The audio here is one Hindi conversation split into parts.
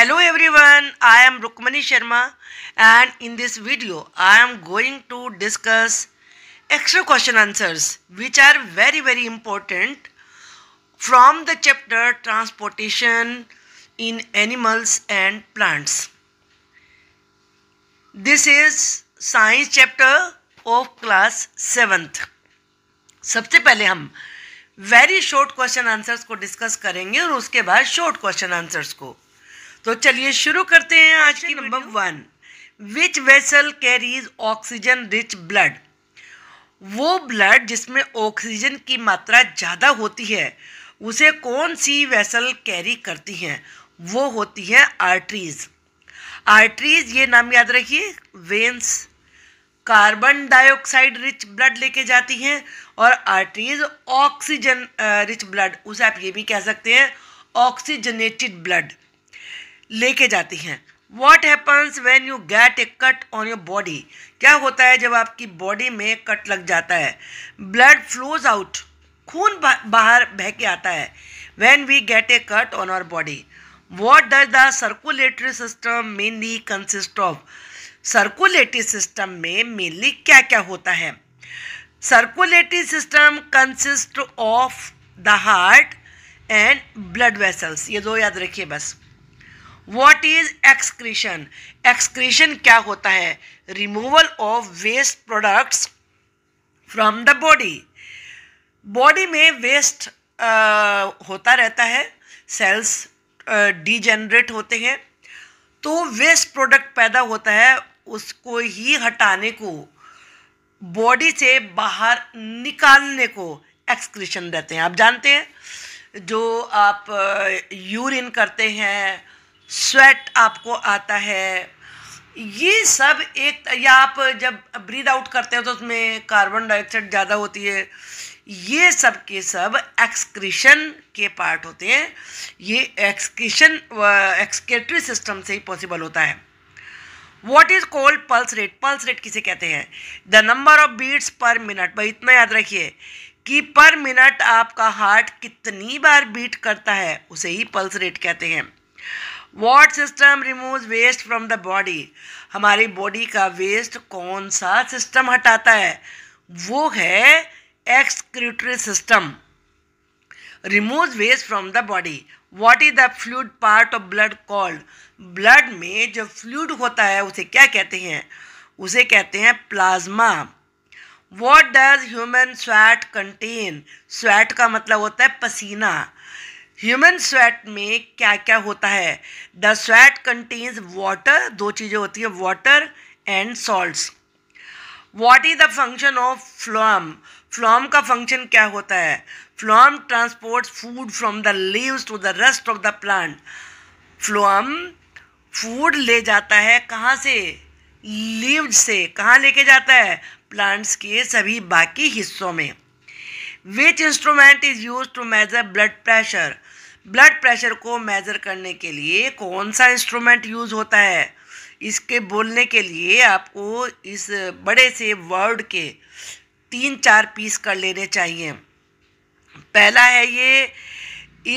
hello everyone i am rukmani sharma and in this video i am going to discuss extra question answers which are very very important from the chapter transportation in animals and plants this is science chapter of class 7th सबसे पहले हम वेरी शॉर्ट क्वेश्चन आंसर्स को डिस्कस करेंगे और उसके बाद शॉर्ट क्वेश्चन आंसर्स को तो चलिए शुरू करते हैं आज की number one which vessel carries oxygen rich blood वो ब्लड जिसमें ऑक्सीजन की मात्रा ज़्यादा होती है उसे कौन सी वेसल कैरी करती हैं वो होती है आर्टरीज आर्टरीज ये नाम याद रखिए veins carbon dioxide rich blood लेके जाती हैं और आर्टरीज ऑक्सीजन रिच ब्लड उसे आप ये भी कह सकते हैं ऑक्सीजनेटेड ब्लड लेके जाती हैं what happens when you get a cut on your body क्या होता है जब आपकी बॉडी में कट लग जाता है ब्लड फ्लोज आउट खून बाहर बह के आता है when we get a cut on our body what does the circulatory system mainly consist of circulatory system में मेनली क्या क्या होता है circulatory system consist of the heart and blood vessels ये दो याद रखिए बस वॉट इज एक्सक्रीशन एक्सक्रीशन क्या होता है removal of waste products from the body body में वेस्ट uh, होता रहता है सेल्स डिजेनरेट uh, होते हैं तो वेस्ट प्रोडक्ट पैदा होता है उसको ही हटाने को बॉडी से बाहर निकालने को एक्सक्रीशन रहते हैं आप जानते हैं जो आप यूरिन uh, करते हैं स्वेट आपको आता है ये सब एक या आप जब ब्रीद आउट करते हो तो उसमें कार्बन डाइऑक्साइड ज़्यादा होती है ये सब के सब एक्सक्रीशन के पार्ट होते हैं ये एक्सक्रीशन एक्सक्रेटरी सिस्टम से ही पॉसिबल होता है what is called pulse rate pulse rate किसे कहते हैं the number of beats per minute भाई इतना याद रखिए कि पर मिनट आपका हार्ट कितनी बार बीट करता है उसे ही पल्स रेट कहते हैं what system remove waste from the body हमारी बॉडी का वेस्ट कौन सा सिस्टम हटाता है वो है excretory system remove waste from the body what is the fluid part of blood called blood में जो फ्लूड होता है उसे क्या कहते हैं उसे कहते हैं plasma what does human sweat contain sweat का मतलब होता है पसीना ह्यूमन स्वेट में क्या क्या होता है द स्वेट कंटेन्स वाटर दो चीज़ें होती है water and salts what is the function of phloem phloem का फंक्शन क्या होता है phloem transport food from the leaves to the rest of the plant phloem food ले जाता है कहाँ से लीव्स से कहाँ लेके जाता है प्लांट्स के सभी बाकी हिस्सों में which instrument is use to measure blood pressure blood pressure को मेज़र करने के लिए कौन सा इंस्ट्रूमेंट यूज़ होता है इसके बोलने के लिए आपको इस बड़े से वर्ड के तीन चार पीस कर लेने चाहिए पहला है ये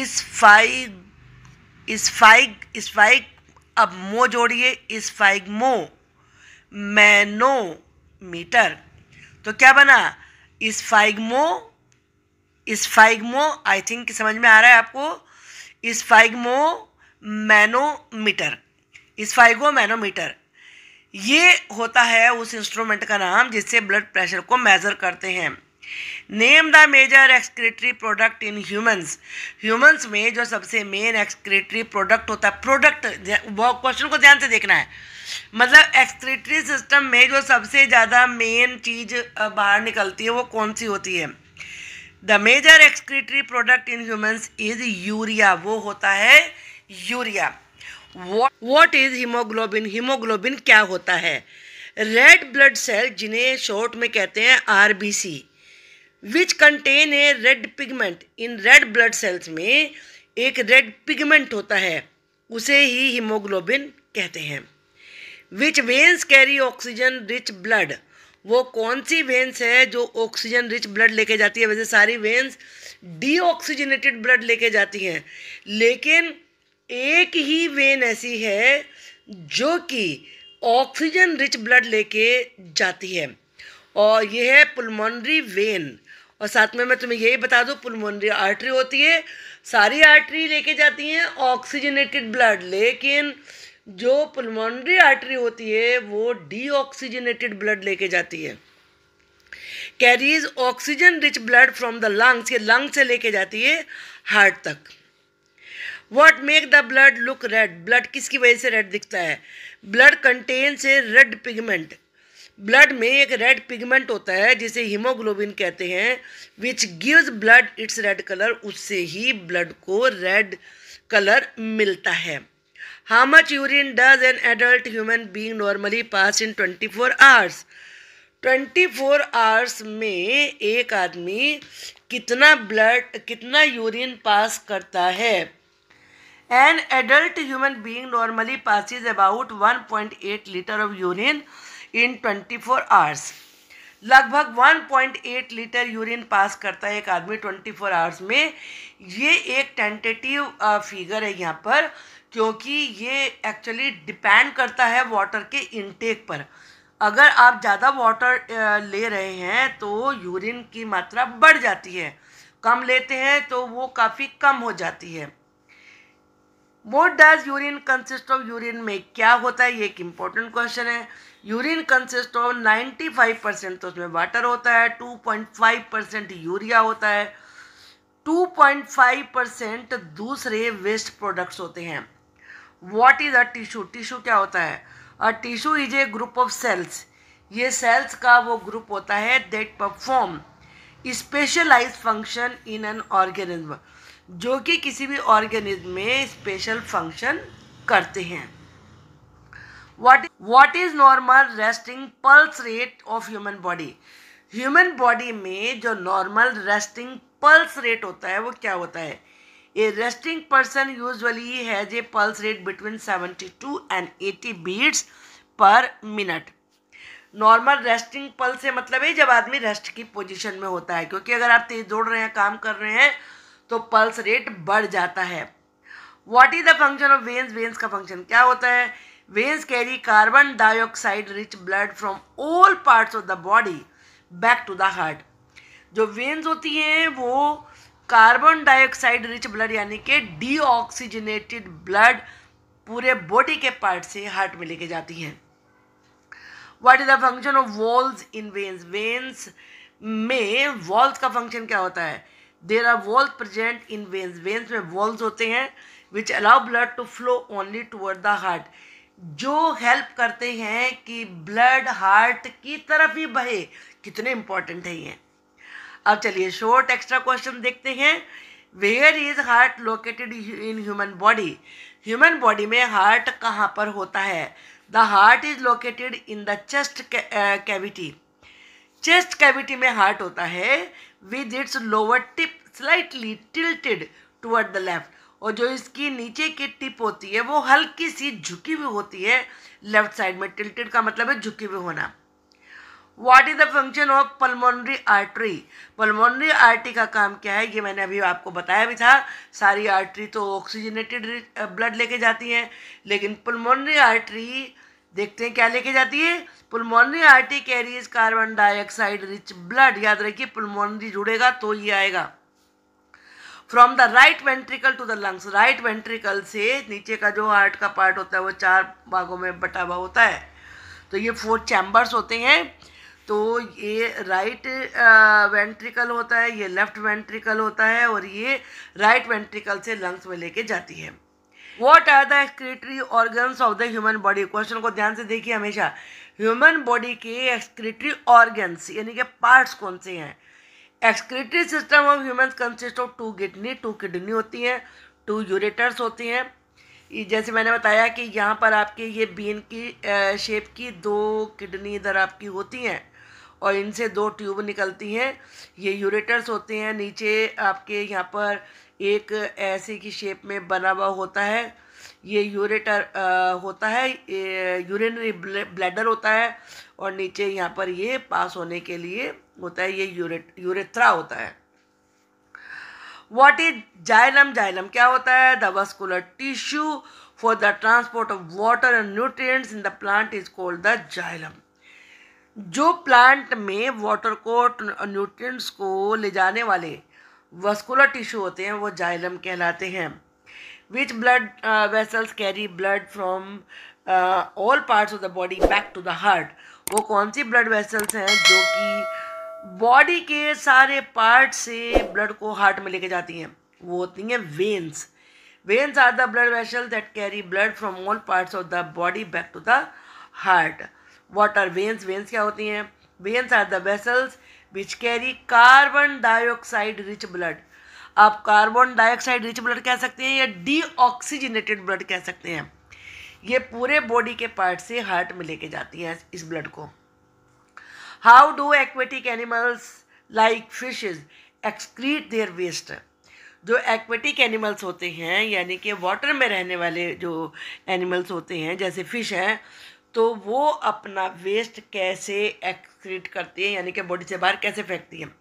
फाइग इस्फाइग फाइग अब मो जोड़िए फाइग मो मैनो मीटर तो क्या बना इस्फाइगमो इस्फाइगमो आई थिंक समझ में आ रहा है आपको स्फाइगमोमैनोमीटर इस्फाइगोमैनोमीटर ये होता है उस इंस्ट्रूमेंट का नाम जिससे ब्लड प्रेशर को मेज़र करते हैं name the major excretory product in humans humans में जो सबसे मेन एक्सक्रेटरी प्रोडक्ट होता है प्रोडक्ट क्वेश्चन को ध्यान से देखना है मतलब एक्सक्रेटरी सिस्टम में जो सबसे ज़्यादा मेन चीज़ बाहर निकलती है वो कौन सी होती है the major excretory product in humans is urea वो होता है urea what is haemoglobin haemoglobin क्या होता है रेड ब्लड सेल जिन्हें शॉर्ट में कहते हैं R B C which contain a red pigment in red blood cells में एक रेड पिगमेंट होता है उसे ही हीमोग्लोबिन कहते हैं which veins carry oxygen rich blood वो कौन सी वेंस है जो ऑक्सीजन रिच ब्लड लेके जाती है वैसे सारी वेंस डीऑक्सीजनेटेड ब्लड लेके जाती हैं लेकिन एक ही वेन ऐसी है जो कि ऑक्सीजन रिच ब्लड लेके जाती है और ये है पुलमोनरी वेन और साथ में मैं तुम्हें यही बता दूँ पुलमोनरी आर्टरी होती है सारी आर्टरी लेके जाती हैं ऑक्सीजनेटेड ब्लड लेकिन जो पुलमोनरी आर्टरी होती है वो डीऑक्सीजनेटेड ब्लड लेके जाती है carries oxygen rich blood from the lungs ये लंग से लेके जाती है हार्ट तक what make the blood look red blood किसकी वजह से रेड दिखता है ब्लड कंटेन से रेड पिगमेंट ब्लड में एक रेड पिगमेंट होता है जिसे हीमोग्लोबिन कहते हैं which gives blood its red colour उससे ही ब्लड को रेड कलर मिलता है how urine does an adult human being normally pass in twenty four hours twenty four hours में एक आदमी कितना ब्लड कितना यूरिन पास करता है an adult human being normally is about one point eight litre of urine in twenty four hours लगभग 1.8 लीटर यूरिन पास करता है एक आदमी 24 आवर्स में ये एक टेंटेटिव फिगर uh, है यहाँ पर क्योंकि ये एक्चुअली डिपेंड करता है वाटर के इनटेक पर अगर आप ज़्यादा वाटर ले रहे हैं तो यूरिन की मात्रा बढ़ जाती है कम लेते हैं तो वो काफ़ी कम हो जाती है what does urine consist of urine में क्या होता है ये एक इम्पोर्टेंट क्वेश्चन है यूरिन कंसिस्ट ऑफ 95 परसेंट तो उसमें वाटर होता है 2.5 परसेंट यूरिया होता है 2.5 परसेंट दूसरे वेस्ट प्रोडक्ट्स होते हैं what is a tissue tissue क्या होता है a tissue is a group of cells ये सेल्स का वो ग्रुप होता है that perform specialise function in an organism जो कि किसी भी ऑर्गेनिज्म में स्पेशल फंक्शन करते हैं what what is normal resting pulse rate of human body human body में जो नॉर्मल रेस्टिंग पल्स रेट होता है वो क्या होता है a resting person usually has a pulse rate between seventy two and eighty beats per minute normal resting pulse से मतलब है जब आदमी रेस्ट की पोजीशन में होता है क्योंकि अगर आप तेज दौड़ रहे हैं काम कर रहे हैं तो पल्स रेट बढ़ जाता है what is the function of veins veins का फंक्शन क्या होता है veins carry carbon dioxide rich blood from all parts of the body back to the heart जो वेन्स होती हैं वो कार्बन डाइऑक्साइड रिच ब्लड यानी कि डीऑक्सीजनेटेड ब्लड पूरे बॉडी के पार्ट से हार्ट में लेके जाती है what is the function of valves in veins veins में वॉल्स का फंक्शन क्या होता है there are valves present in veins veins में वॉल्स होते हैं which allow blood to flow only toward the heart जो हेल्प करते हैं कि ब्लड हार्ट की तरफ ही बहे कितने इंपॉर्टेंट है ये अब चलिए शॉर्ट एक्स्ट्रा क्वेश्चन देखते हैं where is heart located in human body human body में हार्ट कहाँ पर होता है the heart is located in the chest cavity chest cavity में हार्ट होता है with its lower tip slightly tilted toward the left और जो इसकी नीचे की टिप होती है वो हल्की सी झुकी हुई होती है लेफ्ट साइड में टिल्टेड का मतलब है झुकी हुई होना what is the function of pulmonary artery pulmonary artery का काम क्या है ये मैंने अभी आपको बताया भी था सारी आर्टरी तो ऑक्सीजनेटेड ब्लड लेके जाती हैं लेकिन पल्मोनरी आर्टरी देखते हैं क्या लेके जाती है pulmonary artery carries carbon dioxide rich blood याद रखिए पुलमोनरी जुड़ेगा तो ये आएगा from the right ventricle to the lungs right ventricle से नीचे का जो हार्ट का पार्ट होता है वो चार भागों में बटा हुआ होता है तो ये फोर चैम्बर्स होते हैं तो ये राइट वेंट्रिकल होता है ये लेफ्ट वेंट्रिकल होता है और ये राइट वेंट्रिकल से लंग्स में लेके जाती है what are the excretory organs of the human body question को ध्यान से देखिए हमेशा ह्यूमन बॉडी के एक्सक्रिटरी ऑर्गन्स यानी कि पार्ट्स कौन से हैं excretory system of human consist of two kidney two kidney होती हैं टू यूरेटर्स होती हैं जैसे मैंने बताया कि यहाँ पर आपके ये बीन की शेप की दो किडनी इधर आपकी होती हैं और इनसे दो ट्यूब निकलती हैं ये यूरेटर्स होते हैं नीचे आपके यहाँ पर एक ऐसे की शेप में बना हुआ होता है ये यूरेटर होता है यूरिनरी ब्लैडर होता है और नीचे यहाँ पर ये पास होने के लिए होता है ये यूरे यूरेथ्रा होता है वॉट इज जाइलम जाइलम क्या होता है the vascular tissue for the transport of water and nutrient in the plant is called the xylem जो प्लांट में वाटर को न्यूट्रिएंट्स को ले जाने वाले वस्कुलर टिश्यू होते हैं वो जाइलम कहलाते हैं which blood vessels carry blood from all parts of the body back to the heart वो कौन सी ब्लड वेसल्स हैं जो कि बॉडी के सारे पार्ट से ब्लड को हार्ट में लेके जाती हैं वो होती हैं veins veins are the blood vessels that carry blood from all parts of the body back to the heart what are veins veins क्या होती हैं veins are the vessels which carry carbon dioxide rich blood आप कार्बन डाइऑक्साइड रिच ब्लड कह सकते हैं या डीऑक्सीजनेटेड ब्लड कह सकते हैं ये पूरे बॉडी के पार्ट से हार्ट में लेके जाती है इस ब्लड को how do aquatic animals like fishes excrete their waste जो एक्वेटिक एनिमल्स होते हैं यानी कि वाटर में रहने वाले जो एनिमल्स होते हैं जैसे फ़िश हैं तो वो अपना वेस्ट कैसे एक्सक्रीट करती है यानी कि बॉडी से बाहर कैसे फेंकती हैं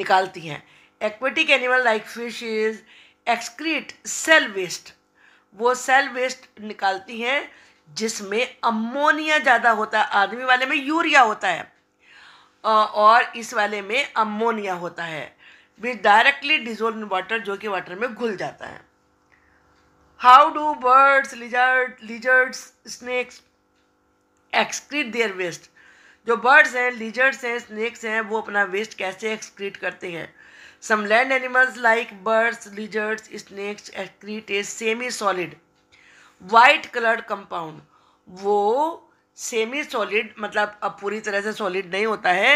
निकालती हैं aquatic animal like fish is excrete cell waste वो सेल वेस्ट निकालती हैं जिसमें अमोनिया ज़्यादा होता है आदमी वाले में यूरिया होता है और इस वाले में अमोनिया होता है which directly dissolve in water जो कि वाटर में घुल जाता है how do birds lizard lizards snakes excrete their waste जो बर्ड्स हैं लीजर्ड्स हैं स्नैक्स हैं वो अपना वेस्ट कैसे एक्सक्रीट करते हैं some land animals like birds lizards snakes excrete a semi solid white coloured compound वो सेमी सॉलिड मतलब अब पूरी तरह से सॉलिड नहीं होता है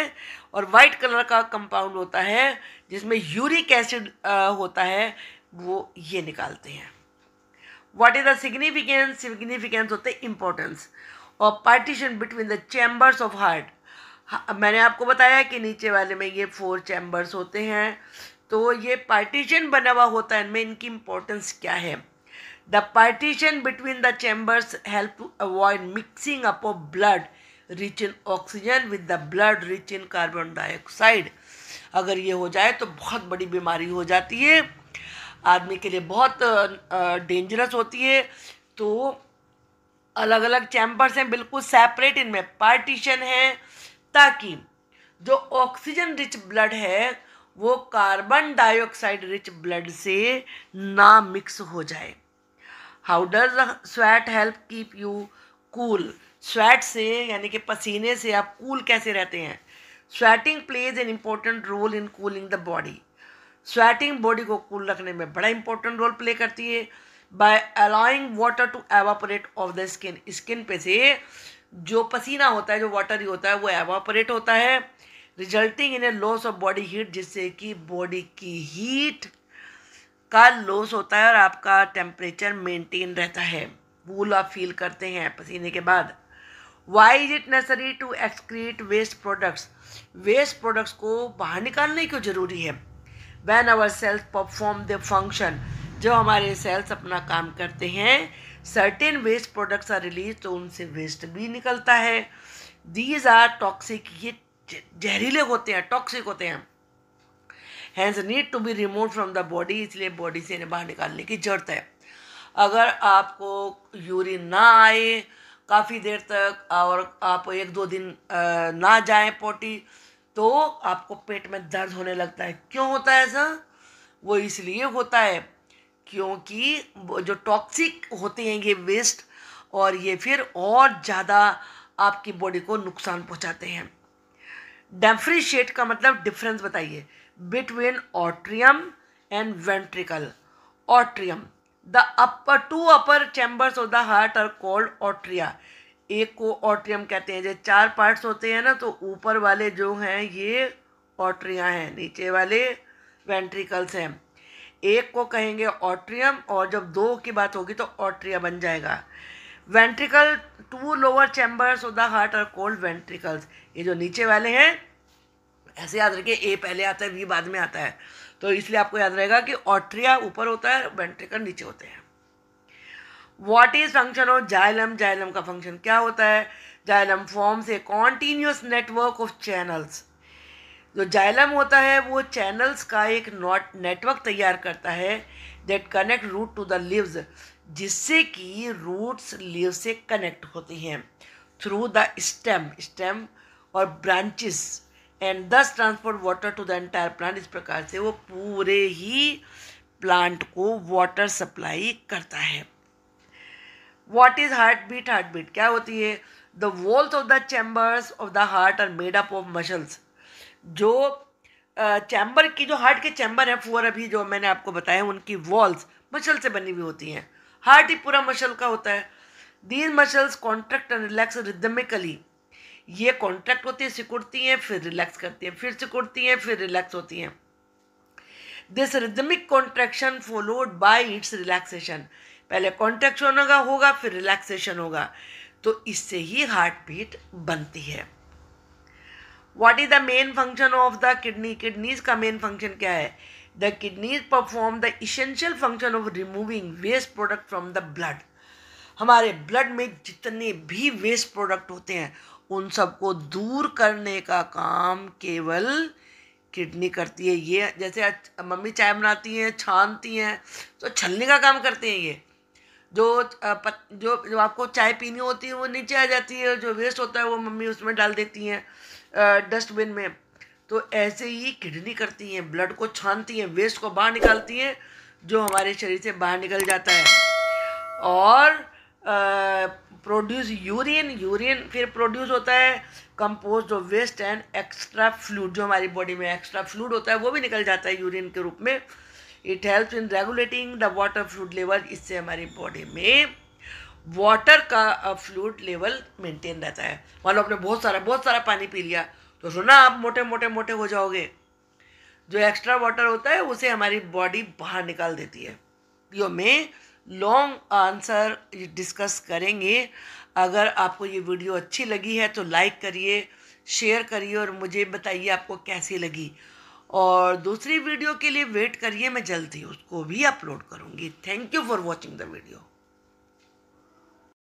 और वाइट कलर का कंपाउंड होता है जिसमें यूरिक एसिड होता है वो ये निकालते हैं what is the significance significance होते हैं इंपॉर्टेंस और partition between the chambers of heart मैंने आपको बताया कि नीचे वाले में ये फोर चैम्बर्स होते हैं तो ये पार्टीशन बना हुआ होता है इनमें इनकी इम्पोर्टेंस क्या है the partition between the chambers help to avoid mixing up of blood rich in oxygen with the blood rich in carbon dioxide अगर ये हो जाए तो बहुत बड़ी बीमारी हो जाती है आदमी के लिए बहुत डेंजरस होती है तो अलग अलग चैम्बर्स हैं बिल्कुल सेपरेट इनमें पार्टीशन है ताकि जो ऑक्सीजन रिच ब्लड है वो कार्बन डाइऑक्साइड रिच ब्लड से ना मिक्स हो जाए how does sweat help keep you cool sweat से यानी कि पसीने से आप कूल कैसे रहते हैं sweating plays an important role in cooling the body sweating body को कूल रखने में बड़ा इंपॉर्टेंट रोल प्ले करती है by allowing water to evaporate off the skin skin पे से जो पसीना होता है जो वाटर ही होता है वो एवापोरेट होता है resulting in a loss of body heat जिससे कि बॉडी की हीट का लॉस होता है और आपका टेम्परेचर मेंटेन रहता है वूल आप फील करते हैं पसीने के बाद why is it necessary to excrete waste products waste products को बाहर निकालने क्यों ज़रूरी है when our cells perform the function जो हमारे सेल्स अपना काम करते हैं certain waste products are release तो उनसे वेस्ट भी निकलता है दीज आर टॉक्सिक ये जहरीले होते हैं टॉक्सिक होते हैं hence need to be remove from the body इसलिए बॉडी से इन्हें बाहर निकालने की जरूरत है अगर आपको यूरिन ना आए काफ़ी देर तक और आप एक दो दिन ना जाएं पोटी तो आपको पेट में दर्द होने लगता है क्यों होता है ऐसा वो इसलिए होता है क्योंकि जो टॉक्सिक होते हैं ये वेस्ट और ये फिर और ज़्यादा आपकी बॉडी को नुकसान पहुंचाते हैं डेफ्रिशिएट का मतलब डिफरेंस बताइए between atrium and ventricle atrium the upper two upper chambers of the heart are called atria एक को ऑट्रियम कहते हैं जो चार पार्ट्स होते हैं ना तो ऊपर वाले जो हैं ये ऑट्रिया हैं नीचे वाले वेंट्रिकल्स हैं एक को कहेंगे ऑट्रियम और जब दो की बात होगी तो ऑट्रिया बन जाएगा ventricle two lower chambers of the heart are called ventricles ये जो नीचे वाले हैं ऐसे याद रखिए ए पहले आता है वी बाद में आता है तो इसलिए आपको याद रहेगा कि ऑट्रिया ऊपर होता है वेंट्रिकल नीचे होते हैं what is function of xylem xylem का फंक्शन क्या होता है xylem forms a continuous network of channels जो जाइलम होता है वो चैनल्स का एक नॉट नेटवर्क तैयार करता है that connect root to the leaves जिससे कि रूट्स लिव से कनेक्ट होती हैं थ्रू द स्टेम स्टेम और branches and this transport water to the entire plant इस प्रकार से वो पूरे ही प्लांट को वाटर सप्लाई करता है what is heart beat heart beat क्या होती है the walls of the chambers of the heart are made up of muscles जो चैम्बर की जो हार्ट के चैम्बर हैं फोर अभी जो मैंने आपको बताया उनकी वॉल्स मशल से बनी हुई होती हैं हार्ट ही पूरा मशल का होता है these muscles contract and relax rhythmically ये कॉन्ट्रैक्ट होती है सिकुड़ती हैं फिर रिलैक्स करती हैं फिर सिकुड़ती हैं फिर रिलैक्स होती हैं this rhythmic contraction followed by its relaxation पहले कॉन्ट्रैक्शन होगा फिर रिलैक्सेशन होगा तो इससे ही हार्ट बीट बनती है what is the main function of the kidney kidneys का मेन फंक्शन क्या है the kidneys perform the essential function of removing waste product from the blood हमारे ब्लड में जितने भी वेस्ट प्रोडक्ट होते हैं उन सबको दूर करने का काम केवल किडनी करती है ये जैसे मम्मी चाय बनाती हैं छानती हैं तो छलने का काम करते हैं ये जो पत, जो जो आपको चाय पीनी होती है वो नीचे आ जाती है जो वेस्ट होता है वो मम्मी उसमें डाल देती हैं डस्टबिन में तो ऐसे ही किडनी करती हैं ब्लड को छानती हैं वेस्ट को बाहर निकालती हैं जो हमारे शरीर से बाहर निकल जाता है और प्रोड्यूस यूरिन यूरिन फिर प्रोड्यूस होता है compose of waste and extra fluid जो हमारी बॉडी में एक्स्ट्रा फ्लूड होता है वो भी निकल जाता है यूरिन के रूप में it helps in regulating the water fluid level इससे हमारी बॉडी में वाटर का फ्लूड लेवल मेंटेन रहता है मान लो आपने बहुत सारा बहुत सारा पानी पी लिया तो सुना आप मोटे मोटे मोटे हो जाओगे जो एक्स्ट्रा वाटर होता है उसे हमारी बॉडी बाहर निकाल देती है यो में लॉन्ग आंसर डिस्कस करेंगे अगर आपको ये वीडियो अच्छी लगी है तो लाइक करिए शेयर करिए और मुझे बताइए आपको कैसी लगी और दूसरी वीडियो के लिए वेट करिए मैं जल्दी उसको भी अपलोड करूँगी thank you for watching the video